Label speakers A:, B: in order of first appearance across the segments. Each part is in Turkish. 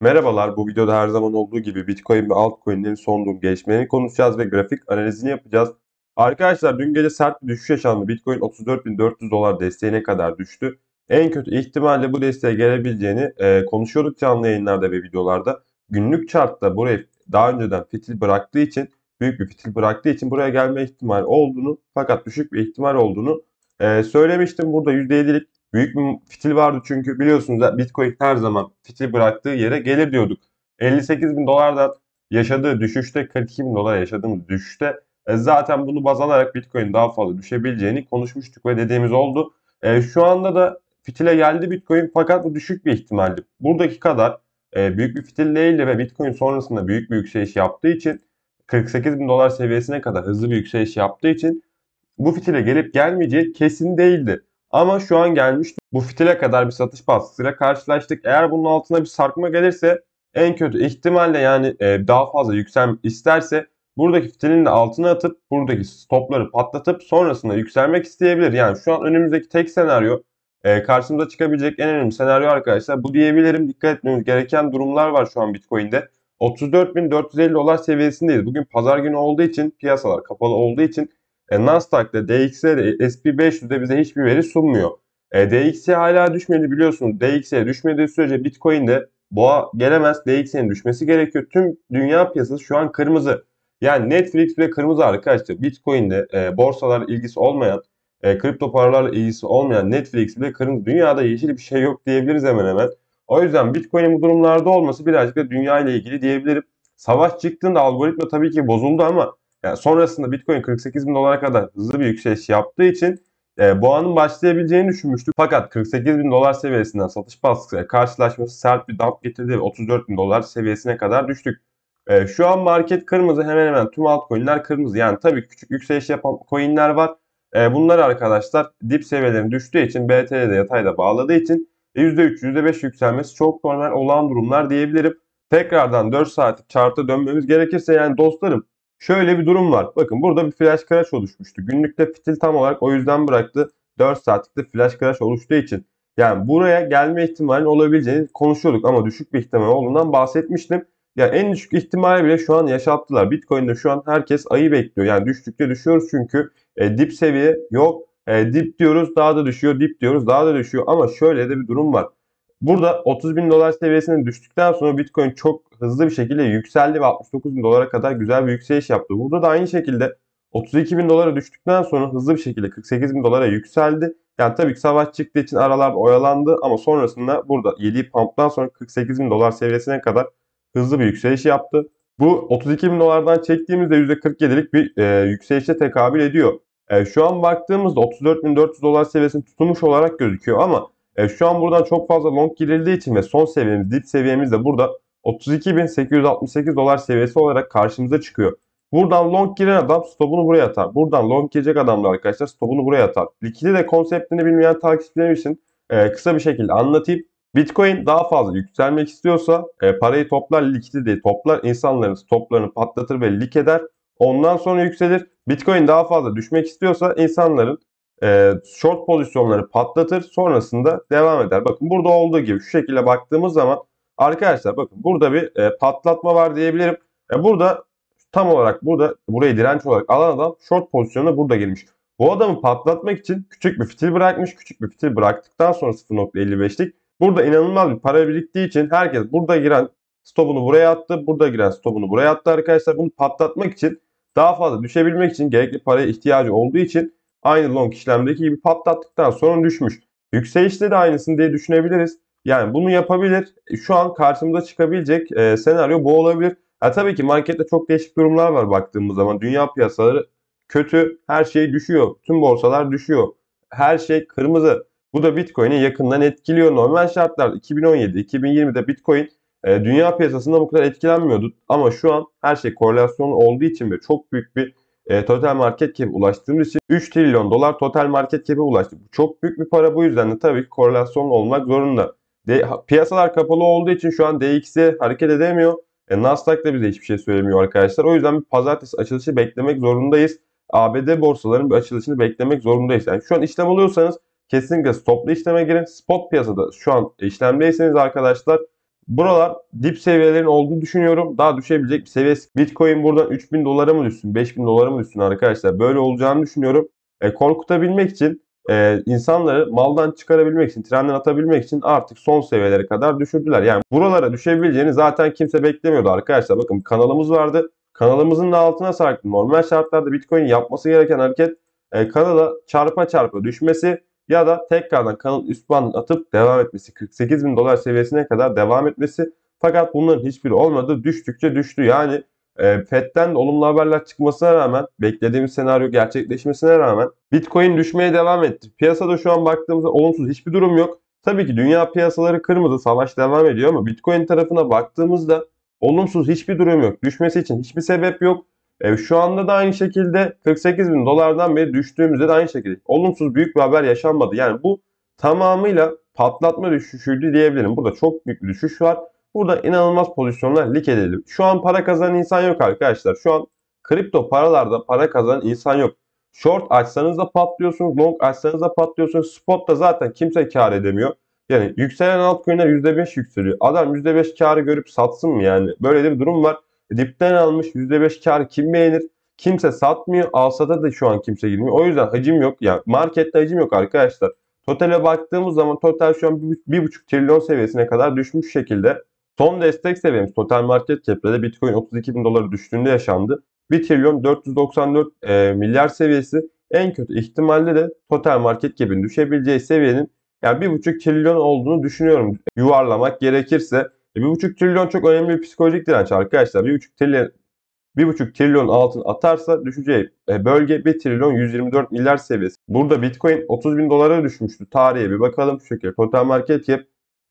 A: Merhabalar, bu videoda her zaman olduğu gibi Bitcoin ve altcoin'lerin son durum gelişmelerini konuşacağız ve grafik analizini yapacağız. Arkadaşlar dün gece sert bir düşüş yaşandı. Bitcoin 34.400 dolar desteğine kadar düştü. En kötü ihtimalle bu desteğe gelebileceğini e, konuşuyorduk canlı yayınlarda ve videolarda. Günlük chartta buraya daha önceden fitil bıraktığı için, büyük bir fitil bıraktığı için buraya gelme ihtimali olduğunu fakat düşük bir ihtimal olduğunu e, söylemiştim. Burada %7'lik Büyük bir fitil vardı çünkü biliyorsunuz Bitcoin her zaman fitil bıraktığı yere gelir diyorduk. 58 bin dolardan yaşadığı düşüşte 42 bin dolar yaşadığımız düşüşte e, zaten bunu baz alarak Bitcoin daha fazla düşebileceğini konuşmuştuk ve dediğimiz oldu. E, şu anda da fitile geldi Bitcoin fakat bu düşük bir ihtimaldi. Buradaki kadar e, büyük bir fitil değildi ve Bitcoin sonrasında büyük bir yükseliş yaptığı için 48 bin dolar seviyesine kadar hızlı bir yükseliş yaptığı için bu fitile gelip gelmeyeceği kesin değildi. Ama şu an gelmiş bu fitile kadar bir satış baskısıyla karşılaştık. Eğer bunun altına bir sarkma gelirse en kötü ihtimalle yani e, daha fazla yükselmek isterse buradaki fitilin de altına atıp buradaki stopları patlatıp sonrasında yükselmek isteyebilir. Yani şu an önümüzdeki tek senaryo e, karşımıza çıkabilecek en önemli senaryo arkadaşlar bu diyebilirim. Dikkat etmemiz gereken durumlar var şu an Bitcoin'de. 34.450 dolar seviyesindeyiz. Bugün pazar günü olduğu için piyasalar kapalı olduğu için e, Nasdaq'da DXY de SP500'de bize hiçbir veri sunmuyor. E, DXY hala düşmedi biliyorsunuz. DXY düşmediği sürece Bitcoin de boğa gelemez. DXY'nin düşmesi gerekiyor. Tüm dünya piyasası şu an kırmızı. Yani Netflix bile kırmızı arkadaşlar. Bitcoin'de e, borsalar ilgisi olmayan, e, kripto paralarla ilgisi olmayan Netflix bile kırmızı. Dünyada yeşil bir şey yok diyebiliriz hemen hemen. O yüzden Bitcoin'in bu durumlarda olması birazcık da dünya ile ilgili diyebilirim. Savaş çıktığında algoritma tabii ki bozuldu ama yani sonrasında Bitcoin 48 bin dolara kadar hızlı bir yükseliş yaptığı için e, boğanın başlayabileceğini düşünmüştük. Fakat 48 bin dolar seviyesinden satış baskısıyla karşılaşması sert bir dump getirdi ve 34 bin dolar seviyesine kadar düştük. E, şu an market kırmızı hemen hemen tüm altcoin'ler kırmızı. Yani tabii küçük yükseliş yapan coin'ler var. E, bunlar arkadaşlar dip seviyelerine düştüğü için BTL'de yatayda bağladığı için %3, e, %5 yükselmesi çok normal olan durumlar diyebilirim. Tekrardan 4 saatlik chart'a dönmemiz gerekirse yani dostlarım Şöyle bir durum var. Bakın burada bir flash crash oluşmuştu. Günlükte fitil tam olarak o yüzden bıraktı. 4 saatlikte flash crash oluştuğu için. Yani buraya gelme ihtimalin olabileceğini konuşuyorduk ama düşük bir ihtimal olduğundan bahsetmiştim. Ya en düşük ihtimali bile şu an yaşattılar. Bitcoin'de şu an herkes ayı bekliyor. Yani düştükçe düşüyoruz çünkü e, dip seviye yok. E, dip diyoruz daha da düşüyor, dip diyoruz daha da düşüyor. Ama şöyle de bir durum var. Burada 30 bin dolar seviyesine düştükten sonra Bitcoin çok hızlı bir şekilde yükseldi ve 69 bin dolara kadar güzel bir yükseliş yaptı. Burada da aynı şekilde 32 bin dolara düştükten sonra hızlı bir şekilde 48 bin dolara yükseldi. Yani tabii ki savaş çıktığı için aralarda oyalandı ama sonrasında burada yediği pump'tan sonra 48 bin dolar seviyesine kadar hızlı bir yükseliş yaptı. Bu 32 bin dolardan çektiğimizde %47'lik bir e, yükselişe tekabül ediyor. E, şu an baktığımızda 34.400 dolar seviyesini tutulmuş olarak gözüküyor ama e, şu an buradan çok fazla long girildiği için ve son seviyemiz dip seviyemiz de burada 32.868 dolar seviyesi olarak karşımıza çıkıyor. Buradan long giren adam stopunu buraya atar. Buradan long girecek adam da arkadaşlar stopunu buraya atar. Likidi de konseptini bilmeyen takipçilerim için e, kısa bir şekilde anlatayım. Bitcoin daha fazla yükselmek istiyorsa e, parayı toplar de toplar. insanların stoplarını patlatır ve lik eder. Ondan sonra yükselir. Bitcoin daha fazla düşmek istiyorsa insanların e, short pozisyonları patlatır. Sonrasında devam eder. Bakın burada olduğu gibi şu şekilde baktığımız zaman Arkadaşlar bakın burada bir e, patlatma var diyebilirim. E, burada tam olarak burada burayı direnç olarak alan adam short pozisyonu burada girmiş. Bu adamı patlatmak için küçük bir fitil bırakmış. Küçük bir fitil bıraktıktan sonra 0.55'lik. Burada inanılmaz bir para biriktiği için herkes burada giren stopunu buraya attı. Burada giren stopunu buraya attı arkadaşlar. Bunu patlatmak için daha fazla düşebilmek için gerekli paraya ihtiyacı olduğu için aynı long işlemdeki gibi patlattıktan sonra düşmüş. Yükselişte de aynısını diye düşünebiliriz. Yani bunu yapabilir. E, şu an karşımıza çıkabilecek e, senaryo bu olabilir. Ha, tabii ki markette çok değişik durumlar var baktığımız zaman. Dünya piyasaları kötü. Her şey düşüyor. Tüm borsalar düşüyor. Her şey kırmızı. Bu da Bitcoin'i yakından etkiliyor. Normal şartlar 2017-2020'de Bitcoin e, dünya piyasasında bu kadar etkilenmiyordu. Ama şu an her şey korelasyon olduğu için ve çok büyük bir e, total market cap ulaştığımız için 3 trilyon dolar total market cap'e ulaştı. Bu çok büyük bir para bu yüzden de tabii ki korelasyon olmak zorunda piyasalar kapalı olduğu için şu an DX'e hareket edemiyor. E, Nasdaq da bize hiçbir şey söylemiyor arkadaşlar. O yüzden bir pazartesi açılışı beklemek zorundayız. ABD borsalarının bir açılışını beklemek zorundayız. Yani şu an işlem alıyorsanız kesinlikle toplu işleme girin. Spot piyasada şu an işlemdeyseniz arkadaşlar buralar dip seviyelerin olduğunu düşünüyorum. Daha düşebilecek bir seviye. Bitcoin buradan 3000 dolara mı düşsün 5000 dolara mı düşsün arkadaşlar böyle olacağını düşünüyorum. E, korkutabilmek için e, insanları maldan çıkarabilmek için, trenden atabilmek için artık son seviyelere kadar düşürdüler. Yani buralara düşebileceğini zaten kimse beklemiyordu arkadaşlar. Bakın kanalımız vardı. Kanalımızın da altına sarktı. Normal şartlarda Bitcoin yapması gereken hareket e, kanala çarpa çarpa düşmesi ya da tekrardan kanalın üst bandı atıp devam etmesi. 48 bin dolar seviyesine kadar devam etmesi. Fakat bunların hiçbiri olmadı. Düştükçe düştü. Yani e, FED'den olumlu haberler çıkmasına rağmen, beklediğimiz senaryo gerçekleşmesine rağmen Bitcoin düşmeye devam etti. Piyasada şu an baktığımızda olumsuz hiçbir durum yok. Tabii ki dünya piyasaları kırmızı, savaş devam ediyor ama Bitcoin tarafına baktığımızda olumsuz hiçbir durum yok. Düşmesi için hiçbir sebep yok. E, şu anda da aynı şekilde 48 bin dolardan beri düştüğümüzde de aynı şekilde olumsuz büyük bir haber yaşanmadı. Yani bu tamamıyla patlatma düşüşüydü diyebilirim. Burada çok büyük bir düşüş var. Burada inanılmaz pozisyonlar lik edildi. Şu an para kazanan insan yok arkadaşlar. Şu an kripto paralarda para kazanan insan yok. Short açsanız da patlıyorsunuz. Long açsanız da patlıyorsunuz. da zaten kimse kar edemiyor. Yani yükselen altcoin'ler %5 yükseliyor. Adam %5 karı görüp satsın mı yani? Böyle bir durum var. E, dipten almış %5 kar kim beğenir? Kimse satmıyor. Alsada da şu an kimse girmiyor. O yüzden hacim yok. Yani markette hacim yok arkadaşlar. Totale baktığımız zaman total şu an 1,5 trilyon seviyesine kadar düşmüş şekilde. Son destek seviyemiz total market cap'te Bitcoin 32 bin doları düştüğünde yaşandı. 1 trilyon 494 e, milyar seviyesi en kötü ihtimalle de total market cap'in düşebileceği seviyenin yani 1,5 trilyon olduğunu düşünüyorum yuvarlamak gerekirse. 1,5 e, trilyon çok önemli bir psikolojik direnç arkadaşlar. 1,5 trilyon 1,5 trilyon altın atarsa düşeceği e, bölge 1 trilyon 124 milyar seviyesi. Burada Bitcoin 30 bin dolara düşmüştü tarihe bir bakalım şu şekilde. Total market cap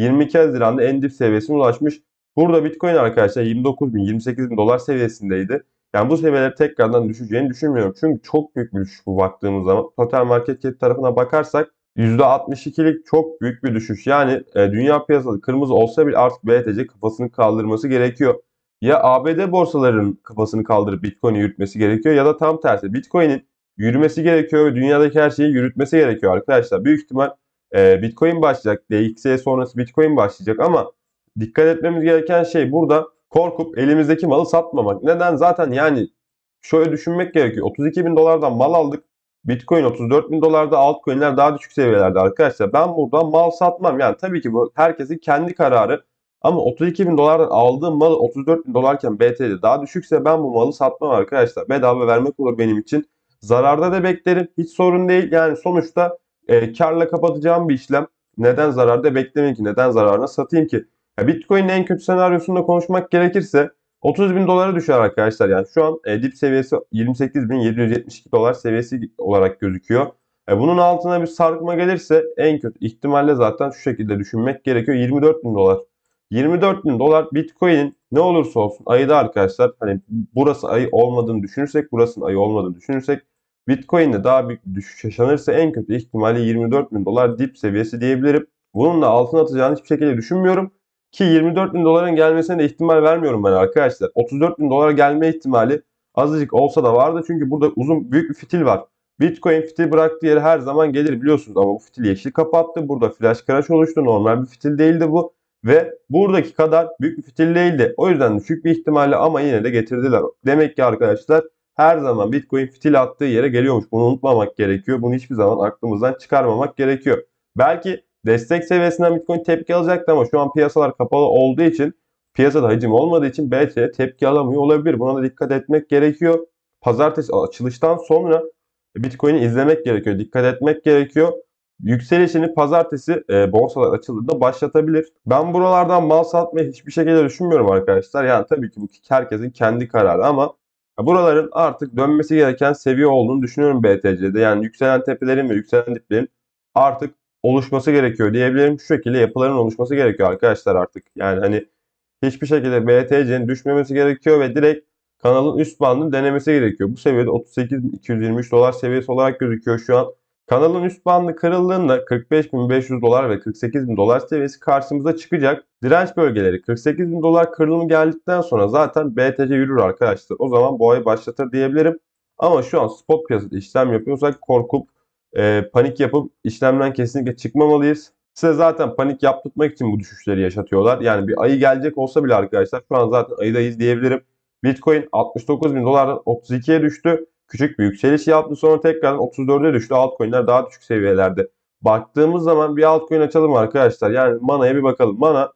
A: 22 Haziran'da en dip seviyesine ulaşmış. Burada Bitcoin arkadaşlar 29 bin 28 bin dolar seviyesindeydi. Yani bu seviyeler tekrardan düşeceğini düşünmüyorum. Çünkü çok büyük bir düşüş bu baktığımız zaman. Total market cap tarafına bakarsak %62'lik çok büyük bir düşüş. Yani e, dünya piyasası kırmızı olsa bile artık BTC kafasını kaldırması gerekiyor. Ya ABD borsalarının kafasını kaldırıp Bitcoin'i yürütmesi gerekiyor ya da tam tersi Bitcoin'in yürümesi gerekiyor ve dünyadaki her şeyi yürütmesi gerekiyor arkadaşlar. Büyük ihtimal e, Bitcoin başlayacak. DXY sonrası Bitcoin başlayacak ama dikkat etmemiz gereken şey burada korkup elimizdeki malı satmamak. Neden? Zaten yani şöyle düşünmek gerekiyor. 32 bin dolardan mal aldık. Bitcoin 34 bin dolarda altcoinler daha düşük seviyelerde arkadaşlar. Ben burada mal satmam. Yani tabii ki bu herkesin kendi kararı. Ama 32 bin dolardan aldığım malı 34 bin dolarken BTC daha düşükse ben bu malı satmam arkadaşlar. Bedava vermek olur benim için. Zararda da beklerim. Hiç sorun değil. Yani sonuçta e, karla kapatacağım bir işlem. Neden zararda beklemeyeyim ki? Neden zararına satayım ki? Ya Bitcoin'in en kötü senaryosunda konuşmak gerekirse 30 bin dolara düşer arkadaşlar. Yani şu an e, dip seviyesi 28.772 dolar seviyesi olarak gözüküyor. E, bunun altına bir sarkma gelirse en kötü ihtimalle zaten şu şekilde düşünmek gerekiyor. 24 bin dolar. 24 bin dolar Bitcoin'in ne olursa olsun ayı da arkadaşlar hani burası ayı olmadığını düşünürsek burasının ayı olmadığını düşünürsek Bitcoin'de daha büyük bir düşüş yaşanırsa en kötü ihtimali 24 bin dolar dip seviyesi diyebilirim. Bununla da altına atacağını hiçbir şekilde düşünmüyorum. Ki 24 bin doların gelmesine de ihtimal vermiyorum ben arkadaşlar. 34 bin dolara gelme ihtimali azıcık olsa da vardı. Çünkü burada uzun büyük bir fitil var. Bitcoin fitil bıraktığı yere her zaman gelir biliyorsunuz ama bu fitil yeşil kapattı. Burada flash crash oluştu. Normal bir fitil değildi bu. Ve buradaki kadar büyük bir fitil değildi. O yüzden düşük bir ihtimalle ama yine de getirdiler. Demek ki arkadaşlar her zaman Bitcoin fitil attığı yere geliyormuş. Bunu unutmamak gerekiyor. Bunu hiçbir zaman aklımızdan çıkarmamak gerekiyor. Belki destek seviyesinden Bitcoin tepki alacaktı ama şu an piyasalar kapalı olduğu için piyasada hacim olmadığı için belki tepki alamıyor olabilir. Buna da dikkat etmek gerekiyor. Pazartesi açılıştan sonra Bitcoin'i izlemek gerekiyor. Dikkat etmek gerekiyor. Yükselişini pazartesi e, borsalar açıldığında başlatabilir. Ben buralardan mal satmayı hiçbir şekilde düşünmüyorum arkadaşlar. Yani tabii ki bu herkesin kendi kararı ama Buraların artık dönmesi gereken seviye olduğunu düşünüyorum BTC'de. Yani yükselen tepelerin ve yükselen diplerin artık oluşması gerekiyor diyebilirim. Şu şekilde yapıların oluşması gerekiyor arkadaşlar artık. Yani hani hiçbir şekilde BTC'nin düşmemesi gerekiyor ve direkt kanalın üst bandını denemesi gerekiyor. Bu seviyede 38.223 dolar seviyesi olarak gözüküyor şu an. Kanalın üst bandı kırıldığında 45.500 dolar ve 48.000 dolar seviyesi karşımıza çıkacak. Direnç bölgeleri 48.000 dolar kırılımı geldikten sonra zaten BTC yürür arkadaşlar. O zaman bu boğayı başlatır diyebilirim. Ama şu an spot piyasada işlem yapıyorsak korkup e, panik yapıp işlemden kesinlikle çıkmamalıyız. Size zaten panik yaptırmak için bu düşüşleri yaşatıyorlar. Yani bir ayı gelecek olsa bile arkadaşlar şu an zaten ayıdayız diyebilirim. Bitcoin 69.000 bin dolardan 32'ye düştü küçük bir yükseliş yaptı. Sonra tekrar 34'e düştü. Altcoin'ler daha düşük seviyelerde. Baktığımız zaman bir altcoin açalım arkadaşlar. Yani Mana'ya bir bakalım. Mana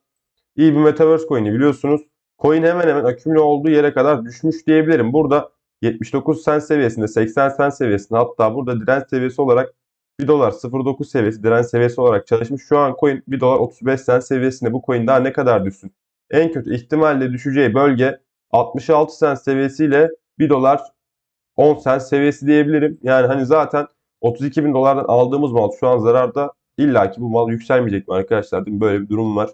A: iyi bir Metaverse coin'i biliyorsunuz. Coin hemen hemen akümüle olduğu yere kadar düşmüş diyebilirim. Burada 79 sen seviyesinde, 80 sen seviyesinde hatta burada direnç seviyesi olarak 1 dolar 0.9 seviyesi direnç seviyesi olarak çalışmış. Şu an coin 1 dolar 35 sen seviyesinde bu coin daha ne kadar düşsün? En kötü ihtimalle düşeceği bölge 66 sen seviyesiyle 1 dolar 10 sen seviyesi diyebilirim. Yani hani zaten 32 bin dolardan aldığımız mal şu an zararda. İlla ki bu mal yükselmeyecek mi arkadaşlar değil mi? Böyle bir durum var.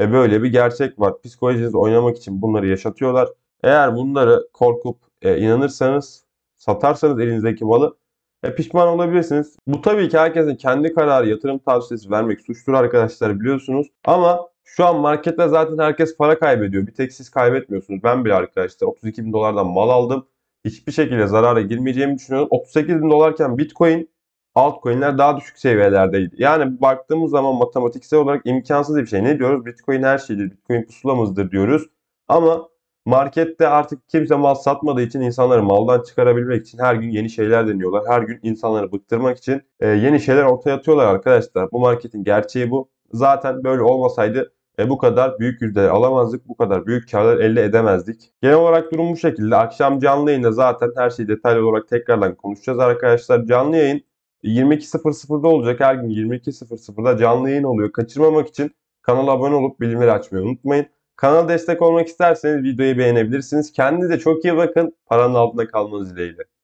A: E böyle bir gerçek var. Psikolojinizi oynamak için bunları yaşatıyorlar. Eğer bunları korkup e, inanırsanız, satarsanız elinizdeki malı e, pişman olabilirsiniz. Bu tabii ki herkesin kendi kararı, yatırım tavsiyesi vermek suçtur arkadaşlar biliyorsunuz. Ama şu an markette zaten herkes para kaybediyor. Bir tek siz kaybetmiyorsunuz. Ben bile arkadaşlar 32 bin dolardan mal aldım hiçbir şekilde zarara girmeyeceğimi düşünüyorum. 38 bin dolarken Bitcoin altcoin'ler daha düşük seviyelerdeydi. Yani baktığımız zaman matematiksel olarak imkansız bir şey. Ne diyoruz? Bitcoin her şeydir. Bitcoin pusulamızdır diyoruz. Ama markette artık kimse mal satmadığı için insanları maldan çıkarabilmek için her gün yeni şeyler deniyorlar. Her gün insanları bıktırmak için e, yeni şeyler ortaya atıyorlar arkadaşlar. Bu marketin gerçeği bu. Zaten böyle olmasaydı e bu kadar büyük yüzdeler alamazdık, bu kadar büyük karlar elde edemezdik. Genel olarak durum bu şekilde. Akşam canlı yayında zaten her şeyi detaylı olarak tekrardan konuşacağız arkadaşlar. Canlı yayın 22.00'da e, olacak. Her gün 22.00'da canlı yayın oluyor. Kaçırmamak için kanala abone olup bildirimleri açmayı unutmayın. Kanala destek olmak isterseniz videoyu beğenebilirsiniz. Kendinize çok iyi bakın. Paranın altında kalmanız dileğiyle.